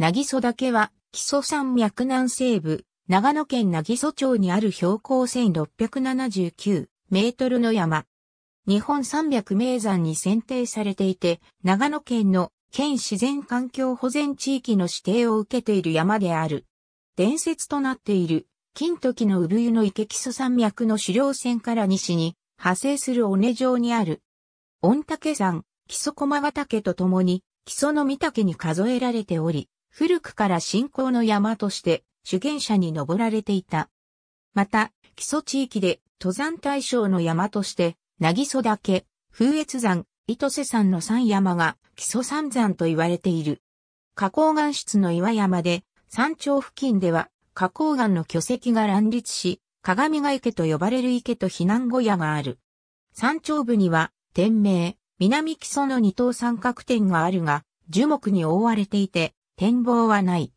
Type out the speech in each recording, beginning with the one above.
なぎそ岳は、木曽山脈南西部、長野県なぎそ町にある標高1679メートルの山。日本三百名山に選定されていて、長野県の県自然環境保全地域の指定を受けている山である。伝説となっている、金時の産湯の池木曽山脈の狩猟線から西に派生する尾根城にある。御嶽山、木曽駒ヶ岳とともに、木曽の御岳に数えられており、古くから信仰の山として修験者に登られていた。また、基礎地域で登山対象の山として、なぎそ岳、風越山、糸瀬山の三山が基礎三山と言われている。花崗岩質の岩山で、山頂付近では花崗岩の巨石が乱立し、鏡ヶ池と呼ばれる池と避難小屋がある。山頂部には、天明、南基礎の二等三角点があるが、樹木に覆われていて、展望はない。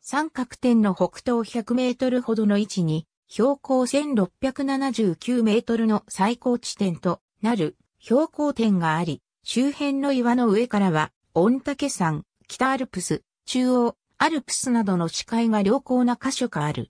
三角点の北東100メートルほどの位置に、標高1679メートルの最高地点となる標高点があり、周辺の岩の上からは、御嶽山、北アルプス、中央、アルプスなどの視界が良好な箇所がある。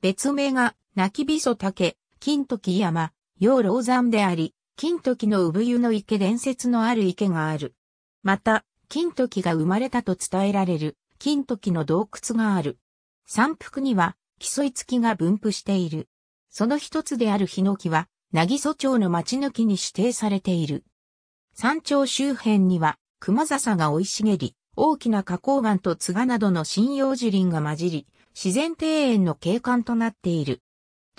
別名が、泣きびそ竹、金時山、陽老山であり、金時の産湯の池伝説のある池がある。また、金時が生まれたと伝えられる金時の洞窟がある。山腹には、木曽付が分布している。その一つであるヒノキは、渚曽町の町抜きに指定されている。山頂周辺には、熊笹が生い茂り、大きな花崗岩と津賀などの針葉樹林が混じり、自然庭園の景観となっている。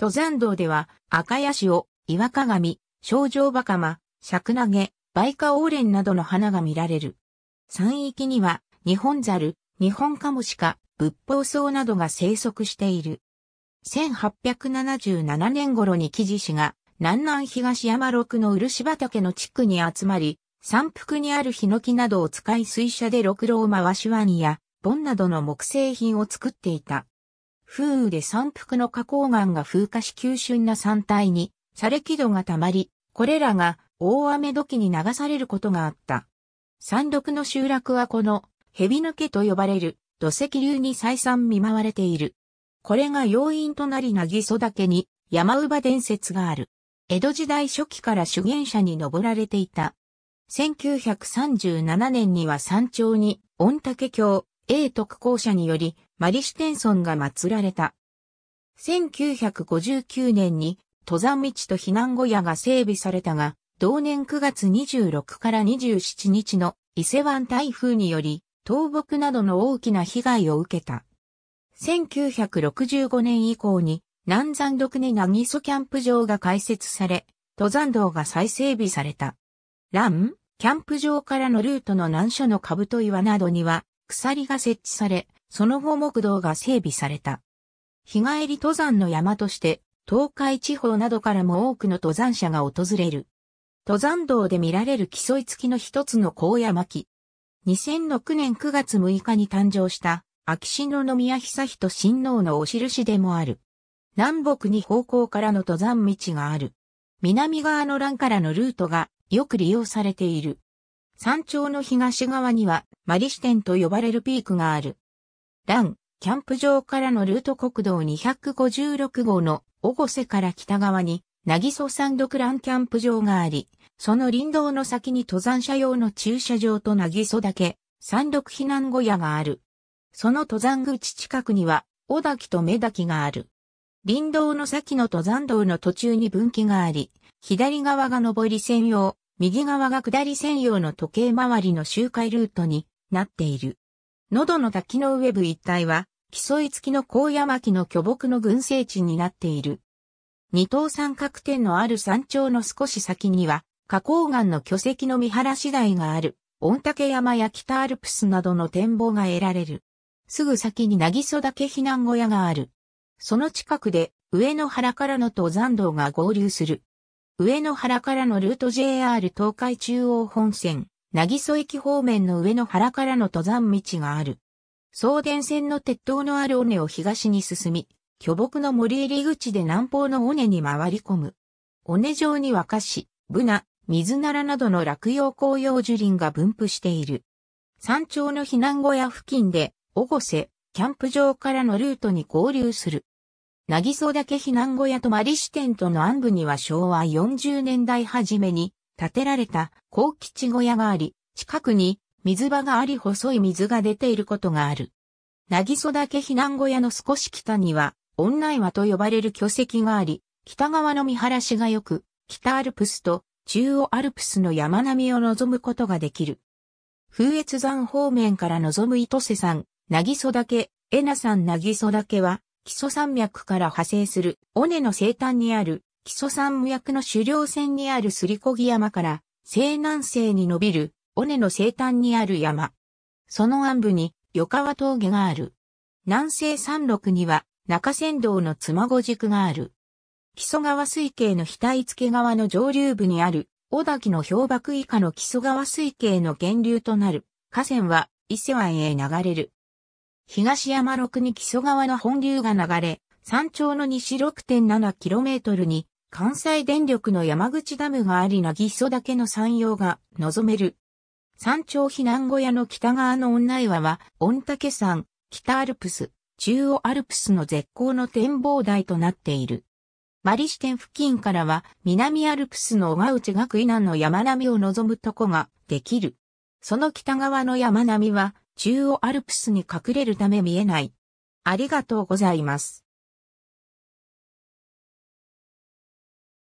登山道では、赤屋シ岩鏡、小城バカマ、シャクナゲ、バイカオーレンなどの花が見られる。山域には、日本ザル、日本カモシカ、仏法草などが生息している。1877年頃に木地氏が、南南東山六の漆畑の地区に集まり、山腹にあるヒノキなどを使い水車で六郎回しワニや、ボンなどの木製品を作っていた。風雨で山腹の花崗岩が風化し急峻な山体に、れ礫土が溜まり、これらが大雨時に流されることがあった。山麓の集落はこの、蛇抜けと呼ばれる土石流に再三見舞われている。これが要因となりなぎそ岳に山姥伝説がある。江戸時代初期から修験者に登られていた。1937年には山頂に、御嶽峡、英徳校舎により、マリシュテンソンが祀られた。1959年に、登山道と避難小屋が整備されたが、同年9月26から27日の伊勢湾台風により、倒木などの大きな被害を受けた。1965年以降に南山独根なぎそキャンプ場が開設され、登山道が再整備された。ラン、キャンプ場からのルートの難所の兜岩などには鎖が設置され、その後木道が整備された。日帰り登山の山として、東海地方などからも多くの登山者が訪れる。登山道で見られる競い付きの一つの高野巻。2006年9月6日に誕生した秋篠宮久人親王のお印でもある。南北に方向からの登山道がある。南側の欄からのルートがよく利用されている。山頂の東側にはマリ支ンと呼ばれるピークがある。欄、キャンプ場からのルート国道256号のオゴセから北側になぎそサンドクランキャンプ場があり、その林道の先に登山者用の駐車場となぎそけ、山麓避難小屋がある。その登山口近くには、小滝と目滝がある。林道の先の登山道の途中に分岐があり、左側が上り専用、右側が下り専用の時計回りの周回ルートになっている。喉の滝の上部一帯は、競い付きの高山木の巨木の群生地になっている。二等三角点のある山頂の少し先には、花崗岩の巨石の見晴らし台がある、御嶽山や北アルプスなどの展望が得られる。すぐ先に渚岳避難小屋がある。その近くで、上野原からの登山道が合流する。上野原からのルート JR 東海中央本線、渚駅方面の上野原からの登山道がある。送電線の鉄塔のある尾根を東に進み、巨木の森入り口で南方の尾根に回り込む。尾根上に和菓子、ブナ、水ならなどの落葉紅葉樹林が分布している。山頂の避難小屋付近で、おごせ、キャンプ場からのルートに合流する。なぎそ岳避難小屋とマリ支店との暗部には昭和40年代初めに建てられた高吉小屋があり、近くに水場があり細い水が出ていることがある。なぎそ岳避難小屋の少し北には女岩と呼ばれる巨石があり、北側の見晴らしが良く、北アルプスと中央アルプスの山並みを望むことができる。風越山方面から望む糸瀬山、なぎそ岳、恵な山なぎそ岳は、木曽山脈から派生する、尾根の西端にある、木曽山脈の狩猟線にあるすりこぎ山から、西南西に伸びる、尾根の西端にある山。その暗部に、横川峠がある。南西山麓には、中山道の妻子軸がある。木曽川水系の額付川の上流部にある、小滝の氷瀑以下の木曽川水系の源流となる、河川は伊勢湾へ流れる。東山六に木曽川の本流が流れ、山頂の西 6.7km に関西電力の山口ダムがありなぎそ岳の山陽が望める。山頂避難小屋の北側の女岩は、御嶽山、北アルプス、中央アルプスの絶好の展望台となっている。マリテン付近からは南アルプスの小川内学以南の山並みを望むとこができる。その北側の山並みは中央アルプスに隠れるため見えない。ありがとうございます。